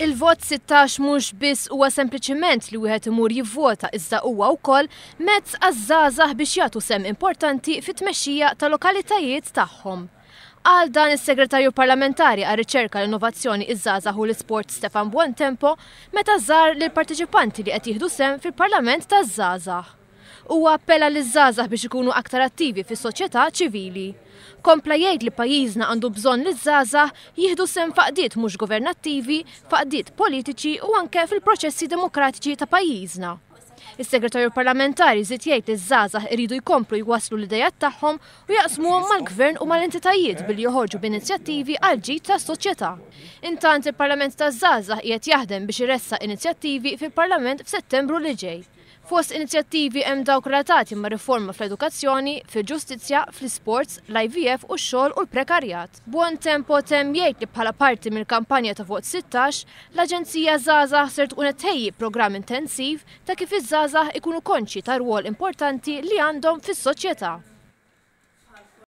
Il-vot 16 mhux biss huwa sempliciment li wieħed imur jivvota iżda huwa wkoll mezz għaż-żgħażagħ biex jagħtu sem importanti fit-tmexxija ta' lokalitajiet tagħhom. Għal dan is-Segretarju Parlamentari għar riċerka l-Innovazzjoni iż-żgħażagħ u l-Isport Stefan Buontempo meta żar lill partiċipanti li qed jieħdu sem fil-Parlament taż-żgħażagħ u appella li żgħażagħ biex ikunu aktar attivi fis-soċjetà ċivili. Kompla jgħid li pajjiżna għandu bżonn li żgħażagħ jieħdu sem faqdiet mhux governattivi, faqdiet politiċi u anke fil-proċessi demokratiċi ta' pajjiżna. Is-segretarju parlamentari żied jgħid li żgħażagħ iridu jkomplu jgwaslu l-idejat tagħhom u jaqsmuhom mal-gvern u mal-entitajiet billi joħorġu b'inizjattivi għal ġid tas-soċjetà. Intant il-Parlament taż-żgħażagħ qiegħed jaħdem biex jressa inizjattivi fil-Parlament f'Settembru li ġej. Fost inizjattivi hemm dawk relatati ma' riforma fl-edukazzjoni, fil-ġustizzja, fl-sports, l-IVF u x-xogħol u l-prekarjat. Buon tempo tem jgħid li bħala parti mill-kampanja ta' vot 16, l-Aġenzija Zaza ser tkun qed programm intensiv ta' kif iż-żaza ikunu konċi ta' rwol importanti li għandhom fis-soċjetà.